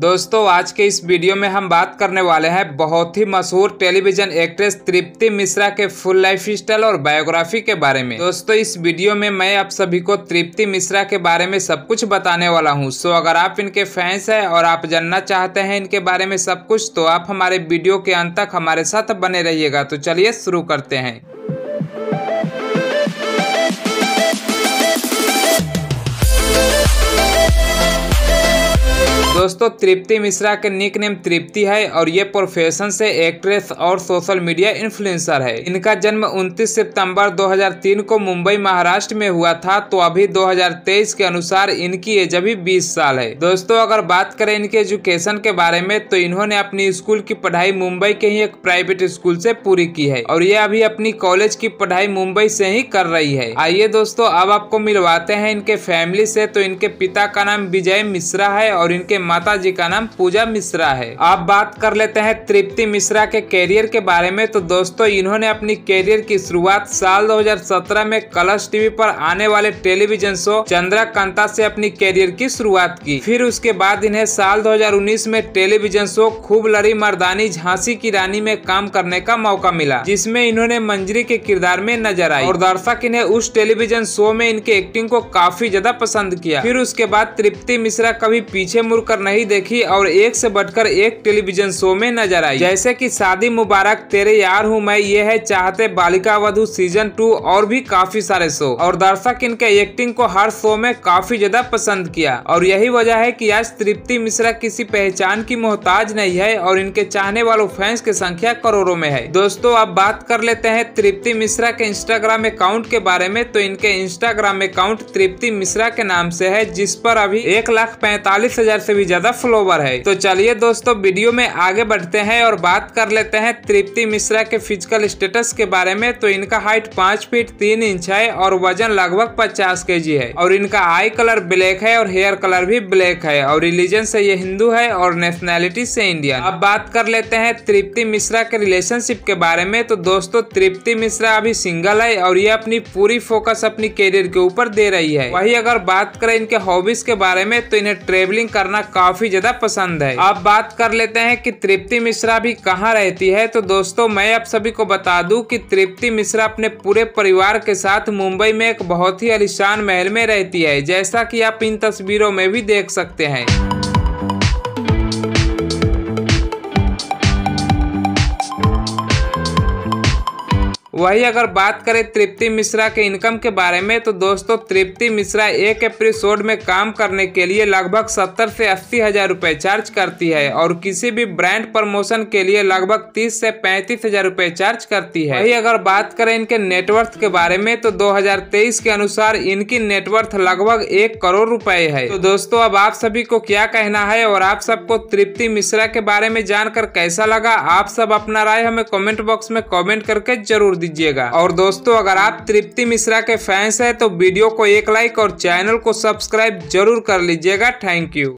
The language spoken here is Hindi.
दोस्तों आज के इस वीडियो में हम बात करने वाले हैं बहुत ही मशहूर टेलीविजन एक्ट्रेस तृप्ति मिश्रा के फुल लाइफ स्टाइल और बायोग्राफी के बारे में दोस्तों इस वीडियो में मैं आप सभी को तृप्ति मिश्रा के बारे में सब कुछ बताने वाला हूं सो अगर आप इनके फैंस हैं और आप जानना चाहते हैं इनके बारे में सब कुछ तो आप हमारे वीडियो के अंत तक हमारे साथ बने रहिएगा तो चलिए शुरू करते हैं दोस्तों तृप्ति मिश्रा के निक नेम तृप्ति है और ये प्रोफेशन से एक्ट्रेस और सोशल मीडिया इन्फ्लुएंसर है इनका जन्म 29 सितंबर 2003 को मुंबई महाराष्ट्र में हुआ था तो अभी 2023 के अनुसार इनकी एज अभी 20 साल है दोस्तों अगर बात करें इनके एजुकेशन के बारे में तो इन्होंने अपनी स्कूल की पढ़ाई मुंबई के ही एक प्राइवेट स्कूल ऐसी पूरी की है और ये अभी अपनी कॉलेज की पढ़ाई मुंबई से ही कर रही है आइए दोस्तों अब आपको मिलवाते हैं इनके फैमिली से तो इनके पिता का नाम विजय मिश्रा है और इनके माता जी का नाम पूजा मिश्रा है आप बात कर लेते हैं तृप्ति मिश्रा के कैरियर के बारे में तो दोस्तों इन्होंने अपनी कैरियर की शुरुआत साल 2017 में कलश टीवी पर आने वाले टेलीविजन शो चंद्रकांता से अपनी कैरियर की शुरुआत की फिर उसके बाद इन्हें साल 2019 में टेलीविजन शो खूब लड़ी मर्दानी झांसी की रानी में काम करने का मौका मिला जिसमे इन्होंने मंजरी के किरदार में नजर आई और दर्शक इन्हें उस टेलीविजन शो में इनके एक्टिंग को काफी ज्यादा पसंद किया फिर उसके बाद तृप्ति मिश्रा कभी पीछे मुड़कर बढ़कर नहीं देखी और एक से बढ़कर एक टेलीविजन शो में नजर आई जैसे की शादी मुबारक तेरे यार हूँ मैं ये है चाहते बालिका वधु सीजन टू और भी काफी सारे शो और दर्शक इनके एक्टिंग को हर शो में काफी ज्यादा पसंद किया और यही वजह है की आज तृप्ति मिश्रा किसी पहचान की मोहताज नहीं है और इनके चाहने वालों फैंस की संख्या करोड़ों में है दोस्तों अब बात कर लेते हैं तृप्ति मिश्रा के इंस्टाग्राम अकाउंट के बारे में तो इनके इंस्टाग्राम अकाउंट तृप्ति मिश्रा के नाम से है जिस पर अभी एक लाख पैंतालीस हजार ऐसी भी ज्यादा फ्लोवर है तो चलिए दोस्तों वीडियो में आगे बढ़ते हैं और बात कर लेते हैं तृप्ति मिश्रा के फिजिकल स्टेटस के बारे में तो इनका हाइट पाँच फीट तीन इंच है और वजन लगभग पचास के है और इनका आई कलर ब्लैक है और हेयर कलर भी ब्लैक है और रिलीजन से ये हिंदू है और नेशनैलिटी से इंडियन अब बात कर लेते हैं तृप्ति मिश्रा के रिलेशनशिप के बारे में तो दोस्तों तृप्ति मिश्रा अभी सिंगल है और ये अपनी पूरी फोकस अपनी करियर के ऊपर दे रही है वही अगर बात करें इनके हॉबीज के बारे में तो इन्हें ट्रेवलिंग करना काफी ज्यादा पसंद है अब बात कर लेते हैं कि तृप्ति मिश्रा भी कहाँ रहती है तो दोस्तों मैं आप सभी को बता दूं कि तृप्ति मिश्रा अपने पूरे परिवार के साथ मुंबई में एक बहुत ही आलिशान महल में रहती है जैसा की आप इन तस्वीरों में भी देख सकते हैं वहीं अगर बात करें तृप्ति मिश्रा के इनकम के बारे में तो दोस्तों तृप्ति मिश्रा एक एपिसोड में काम करने के लिए लगभग सत्तर से अस्सी हजार रुपये चार्ज करती है और किसी भी ब्रांड प्रमोशन के लिए लगभग तीस से पैंतीस हजार रुपये चार्ज करती है वही अगर बात करें इनके नेटवर्थ के बारे में तो 2023 के अनुसार इनकी नेटवर्थ लगभग एक करोड़ रूपए है तो दोस्तों अब आप सभी को क्या कहना है और आप सबको तृप्ति मिश्रा के बारे में जानकर कैसा लगा आप सब अपना राय हमें कॉमेंट बॉक्स में कॉमेंट करके जरूर दी दीजिएगा और दोस्तों अगर आप तृप्ति मिश्रा के फैंस हैं तो वीडियो को एक लाइक और चैनल को सब्सक्राइब जरूर कर लीजिएगा थैंक यू